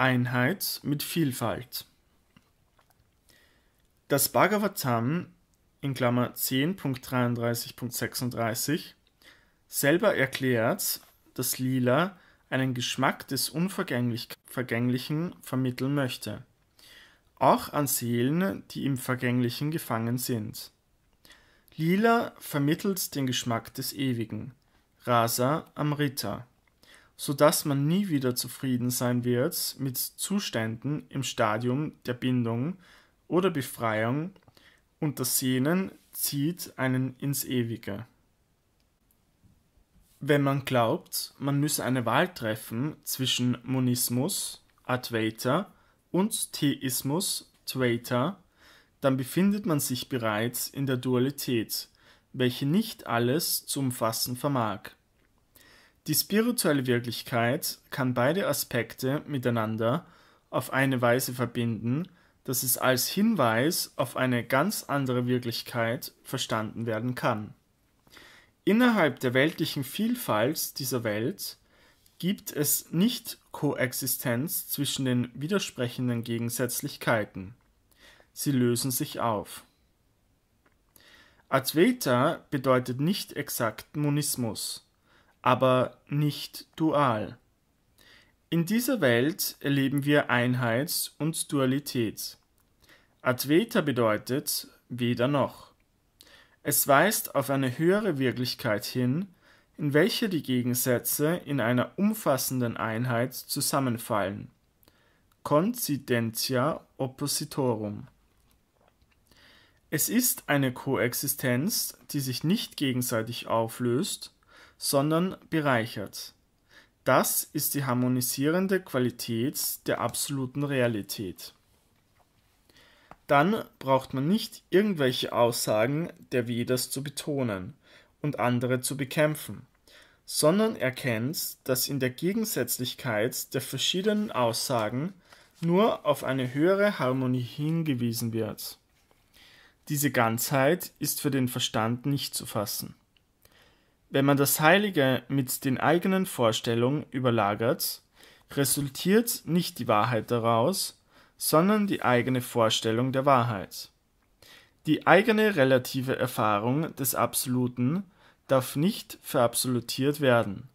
Einheit mit Vielfalt. Das Bhagavatam in Klammer 10.33.36 selber erklärt, dass Lila einen Geschmack des Unvergänglichen vermitteln möchte, auch an Seelen, die im Vergänglichen gefangen sind. Lila vermittelt den Geschmack des Ewigen, Rasa am Ritter sodass man nie wieder zufrieden sein wird mit Zuständen im Stadium der Bindung oder Befreiung und das Sehnen zieht einen ins Ewige. Wenn man glaubt, man müsse eine Wahl treffen zwischen Monismus, Advaita, und Theismus, Tvaita, dann befindet man sich bereits in der Dualität, welche nicht alles zu umfassen vermag. Die spirituelle Wirklichkeit kann beide Aspekte miteinander auf eine Weise verbinden, dass es als Hinweis auf eine ganz andere Wirklichkeit verstanden werden kann. Innerhalb der weltlichen Vielfalt dieser Welt gibt es nicht Koexistenz zwischen den widersprechenden Gegensätzlichkeiten. Sie lösen sich auf. Advaita bedeutet nicht exakt Monismus aber nicht dual. In dieser Welt erleben wir Einheit und Dualität. Advaita bedeutet weder noch. Es weist auf eine höhere Wirklichkeit hin, in welcher die Gegensätze in einer umfassenden Einheit zusammenfallen. Concidentia oppositorum. Es ist eine Koexistenz, die sich nicht gegenseitig auflöst, sondern bereichert. Das ist die harmonisierende Qualität der absoluten Realität. Dann braucht man nicht irgendwelche Aussagen der Vedas zu betonen und andere zu bekämpfen, sondern erkennt, dass in der Gegensätzlichkeit der verschiedenen Aussagen nur auf eine höhere Harmonie hingewiesen wird. Diese Ganzheit ist für den Verstand nicht zu fassen. Wenn man das Heilige mit den eigenen Vorstellungen überlagert, resultiert nicht die Wahrheit daraus, sondern die eigene Vorstellung der Wahrheit. Die eigene relative Erfahrung des Absoluten darf nicht verabsolutiert werden,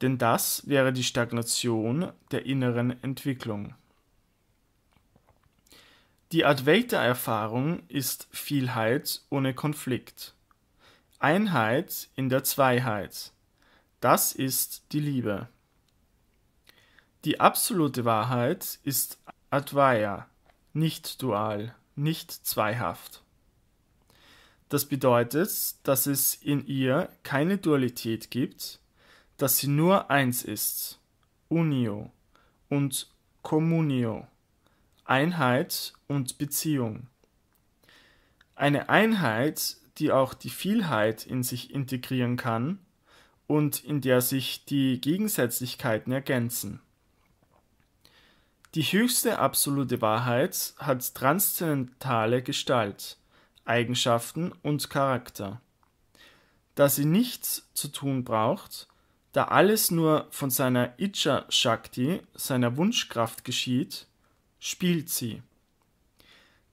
denn das wäre die Stagnation der inneren Entwicklung. Die Advaita-Erfahrung ist Vielheit ohne Konflikt. Einheit in der Zweiheit. Das ist die Liebe. Die absolute Wahrheit ist Advaya, nicht dual, nicht zweihaft. Das bedeutet, dass es in ihr keine Dualität gibt, dass sie nur eins ist, Unio und Communio, Einheit und Beziehung. Eine Einheit die auch die Vielheit in sich integrieren kann und in der sich die Gegensätzlichkeiten ergänzen. Die höchste absolute Wahrheit hat transzendentale Gestalt, Eigenschaften und Charakter. Da sie nichts zu tun braucht, da alles nur von seiner Icha Shakti, seiner Wunschkraft geschieht, spielt sie.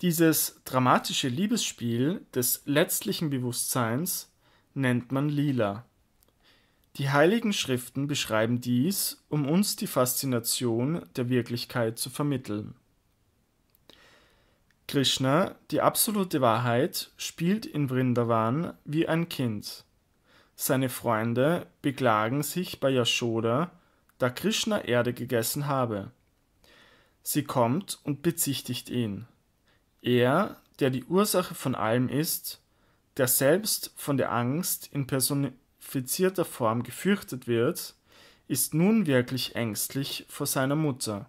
Dieses dramatische Liebesspiel des letztlichen Bewusstseins nennt man Lila. Die Heiligen Schriften beschreiben dies, um uns die Faszination der Wirklichkeit zu vermitteln. Krishna, die absolute Wahrheit, spielt in Vrindavan wie ein Kind. Seine Freunde beklagen sich bei Yashoda, da Krishna Erde gegessen habe. Sie kommt und bezichtigt ihn. Er, der die Ursache von allem ist, der selbst von der Angst in personifizierter Form gefürchtet wird, ist nun wirklich ängstlich vor seiner Mutter.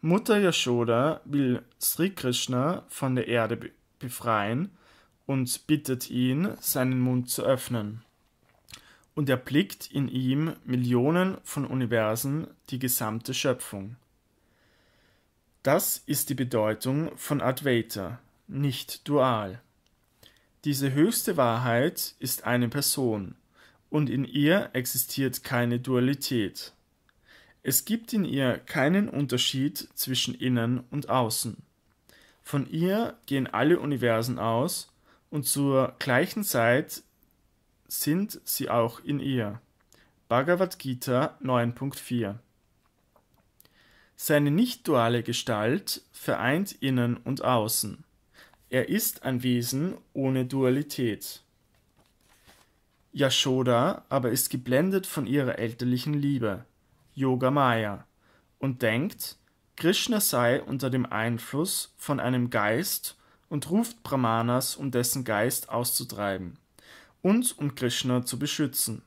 Mutter Yashoda will Sri Krishna von der Erde befreien und bittet ihn, seinen Mund zu öffnen. Und erblickt in ihm Millionen von Universen die gesamte Schöpfung. Das ist die Bedeutung von Advaita, nicht dual. Diese höchste Wahrheit ist eine Person und in ihr existiert keine Dualität. Es gibt in ihr keinen Unterschied zwischen Innen und Außen. Von ihr gehen alle Universen aus und zur gleichen Zeit sind sie auch in ihr. Bhagavad Gita 9.4 seine nicht-duale Gestalt vereint Innen und Außen. Er ist ein Wesen ohne Dualität. Yashoda aber ist geblendet von ihrer elterlichen Liebe, Yoga Maya, und denkt, Krishna sei unter dem Einfluss von einem Geist und ruft Brahmanas, um dessen Geist auszutreiben und um Krishna zu beschützen.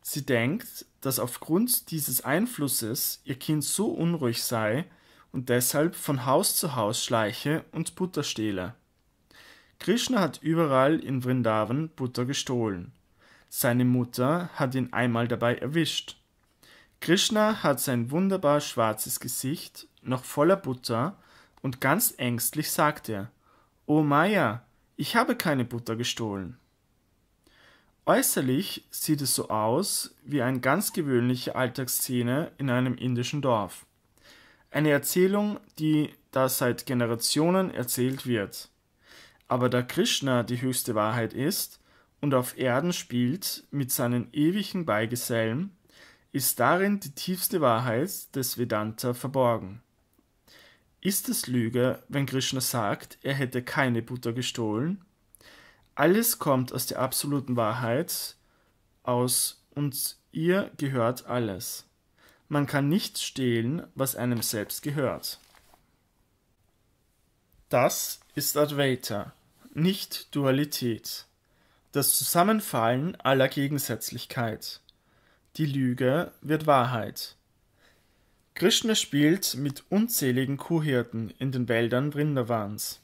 Sie denkt, dass aufgrund dieses Einflusses ihr Kind so unruhig sei und deshalb von Haus zu Haus schleiche und Butter stehle. Krishna hat überall in Vrindavan Butter gestohlen. Seine Mutter hat ihn einmal dabei erwischt. Krishna hat sein wunderbar schwarzes Gesicht noch voller Butter und ganz ängstlich sagt er: O Maya, ich habe keine Butter gestohlen. Äußerlich sieht es so aus wie eine ganz gewöhnliche Alltagsszene in einem indischen Dorf. Eine Erzählung, die da seit Generationen erzählt wird. Aber da Krishna die höchste Wahrheit ist und auf Erden spielt mit seinen ewigen Beigesellen, ist darin die tiefste Wahrheit des Vedanta verborgen. Ist es Lüge, wenn Krishna sagt, er hätte keine Butter gestohlen? Alles kommt aus der absoluten Wahrheit aus und ihr gehört alles. Man kann nicht stehlen, was einem selbst gehört. Das ist Advaita, nicht Dualität, das Zusammenfallen aller Gegensätzlichkeit. Die Lüge wird Wahrheit. Krishna spielt mit unzähligen Kuhhirten in den Wäldern Brindavans.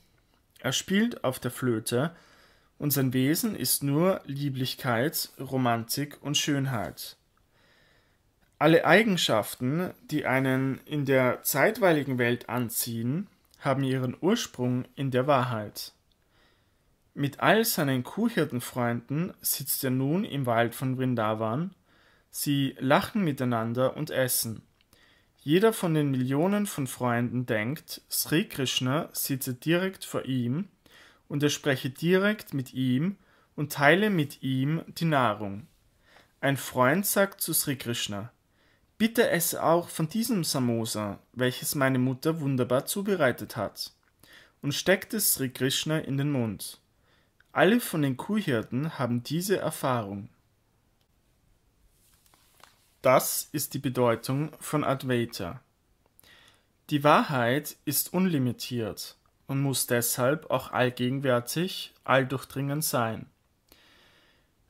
Er spielt auf der Flöte und sein Wesen ist nur Lieblichkeit, Romantik und Schönheit. Alle Eigenschaften, die einen in der zeitweiligen Welt anziehen, haben ihren Ursprung in der Wahrheit. Mit all seinen Kuhhirtenfreunden sitzt er nun im Wald von Vrindavan, sie lachen miteinander und essen. Jeder von den Millionen von Freunden denkt, Sri Krishna sitze direkt vor ihm und er spreche direkt mit ihm und teile mit ihm die Nahrung. Ein Freund sagt zu Sri Krishna, Bitte esse auch von diesem Samosa, welches meine Mutter wunderbar zubereitet hat, und steckt es Sri Krishna in den Mund. Alle von den Kuhhirten haben diese Erfahrung. Das ist die Bedeutung von Advaita. Die Wahrheit ist unlimitiert und muss deshalb auch allgegenwärtig, alldurchdringend sein.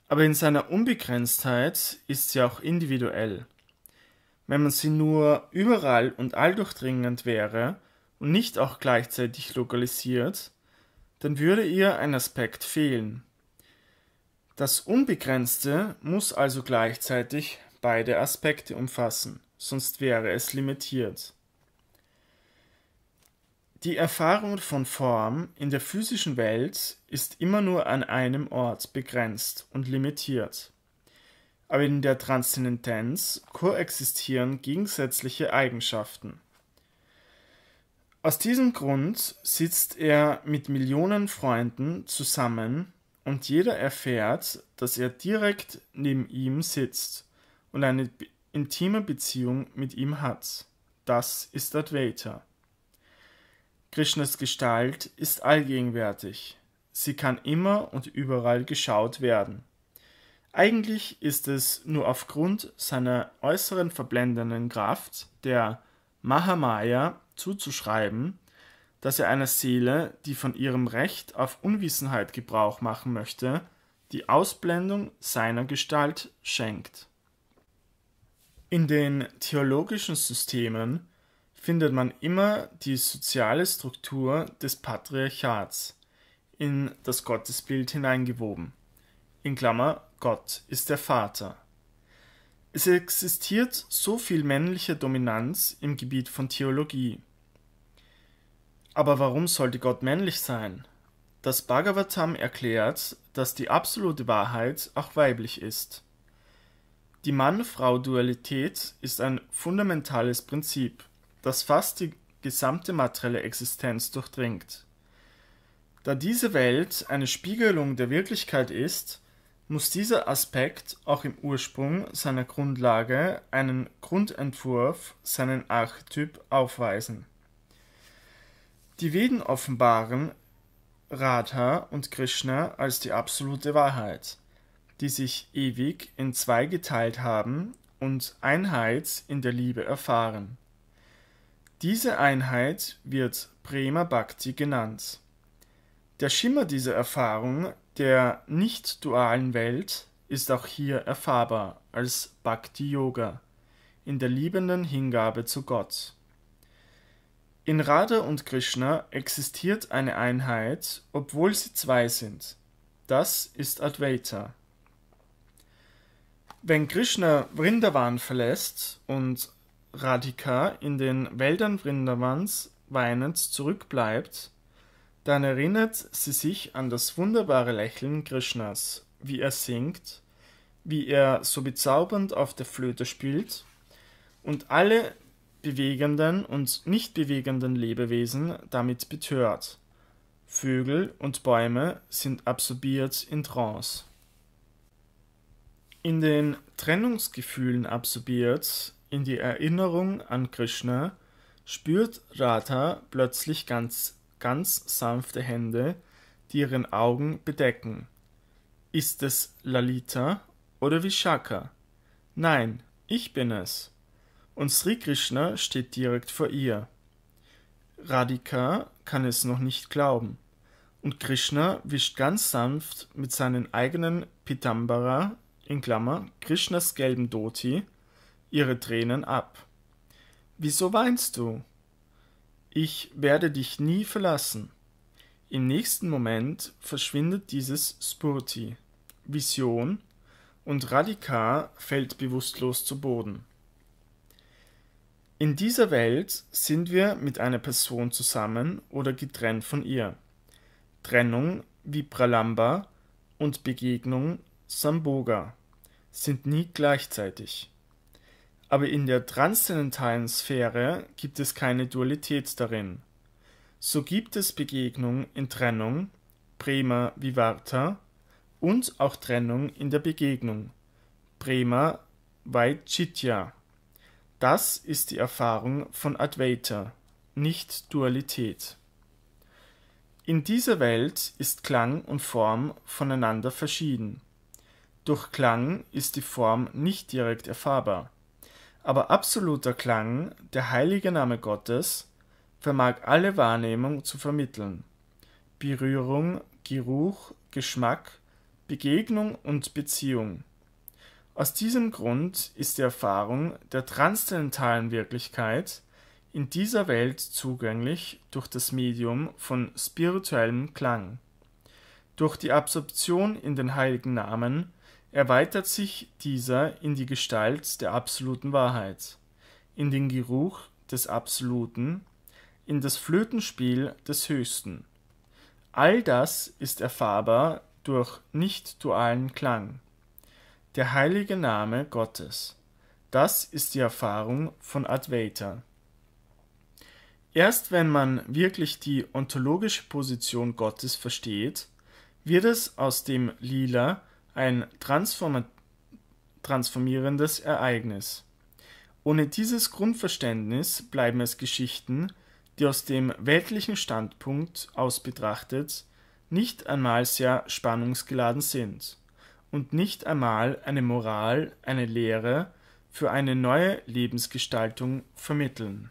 Aber in seiner Unbegrenztheit ist sie auch individuell. Wenn man sie nur überall und alldurchdringend wäre und nicht auch gleichzeitig lokalisiert, dann würde ihr ein Aspekt fehlen. Das Unbegrenzte muss also gleichzeitig beide Aspekte umfassen, sonst wäre es limitiert. Die Erfahrung von Form in der physischen Welt ist immer nur an einem Ort begrenzt und limitiert. Aber in der Transzendenz koexistieren gegensätzliche Eigenschaften. Aus diesem Grund sitzt er mit Millionen Freunden zusammen und jeder erfährt, dass er direkt neben ihm sitzt und eine intime Beziehung mit ihm hat. Das ist Advaita. Krishnas Gestalt ist allgegenwärtig. Sie kann immer und überall geschaut werden. Eigentlich ist es nur aufgrund seiner äußeren verblendenden Kraft, der Mahamaya, zuzuschreiben, dass er einer Seele, die von ihrem Recht auf Unwissenheit Gebrauch machen möchte, die Ausblendung seiner Gestalt schenkt. In den theologischen Systemen findet man immer die soziale Struktur des Patriarchats in das Gottesbild hineingewoben. In Klammer, Gott ist der Vater. Es existiert so viel männliche Dominanz im Gebiet von Theologie. Aber warum sollte Gott männlich sein? Das Bhagavatam erklärt, dass die absolute Wahrheit auch weiblich ist. Die Mann-Frau-Dualität ist ein fundamentales Prinzip das fast die gesamte materielle Existenz durchdringt. Da diese Welt eine Spiegelung der Wirklichkeit ist, muss dieser Aspekt auch im Ursprung seiner Grundlage einen Grundentwurf, seinen Archetyp aufweisen. Die Veden offenbaren Radha und Krishna als die absolute Wahrheit, die sich ewig in zwei geteilt haben und Einheit in der Liebe erfahren. Diese Einheit wird Prema Bhakti genannt. Der Schimmer dieser Erfahrung der nicht-dualen Welt ist auch hier erfahrbar als Bhakti Yoga, in der liebenden Hingabe zu Gott. In Radha und Krishna existiert eine Einheit, obwohl sie zwei sind. Das ist Advaita. Wenn Krishna Vrindavan verlässt und Radhika in den Wäldern Vrindavans weinend zurückbleibt, dann erinnert sie sich an das wunderbare Lächeln Krishnas, wie er singt, wie er so bezaubernd auf der Flöte spielt und alle bewegenden und nicht bewegenden Lebewesen damit betört. Vögel und Bäume sind absorbiert in Trance. In den Trennungsgefühlen absorbiert in die Erinnerung an Krishna spürt Radha plötzlich ganz, ganz sanfte Hände, die ihren Augen bedecken. Ist es Lalita oder Vishaka? Nein, ich bin es. Und Sri Krishna steht direkt vor ihr. Radhika kann es noch nicht glauben. Und Krishna wischt ganz sanft mit seinen eigenen Pitambara in Klammer Krishnas gelben Doti, ihre Tränen ab. Wieso weinst du? Ich werde dich nie verlassen. Im nächsten Moment verschwindet dieses Spurti, Vision, und Radhika fällt bewusstlos zu Boden. In dieser Welt sind wir mit einer Person zusammen oder getrennt von ihr. Trennung wie Pralamba und Begegnung Samboga sind nie gleichzeitig aber in der transzendentalen Sphäre gibt es keine Dualität darin. So gibt es Begegnung in Trennung, Prema Vivarta, und auch Trennung in der Begegnung, Prema Vaichitya. Das ist die Erfahrung von Advaita, nicht Dualität. In dieser Welt ist Klang und Form voneinander verschieden. Durch Klang ist die Form nicht direkt erfahrbar aber absoluter Klang, der heilige Name Gottes, vermag alle Wahrnehmung zu vermitteln. Berührung, Geruch, Geschmack, Begegnung und Beziehung. Aus diesem Grund ist die Erfahrung der transzendentalen Wirklichkeit in dieser Welt zugänglich durch das Medium von spirituellem Klang. Durch die Absorption in den heiligen Namen erweitert sich dieser in die Gestalt der absoluten Wahrheit, in den Geruch des Absoluten, in das Flötenspiel des Höchsten. All das ist erfahrbar durch nicht-dualen Klang. Der heilige Name Gottes. Das ist die Erfahrung von Advaita. Erst wenn man wirklich die ontologische Position Gottes versteht, wird es aus dem Lila ein transformierendes Ereignis. Ohne dieses Grundverständnis bleiben es Geschichten, die aus dem weltlichen Standpunkt aus betrachtet nicht einmal sehr spannungsgeladen sind und nicht einmal eine Moral, eine Lehre für eine neue Lebensgestaltung vermitteln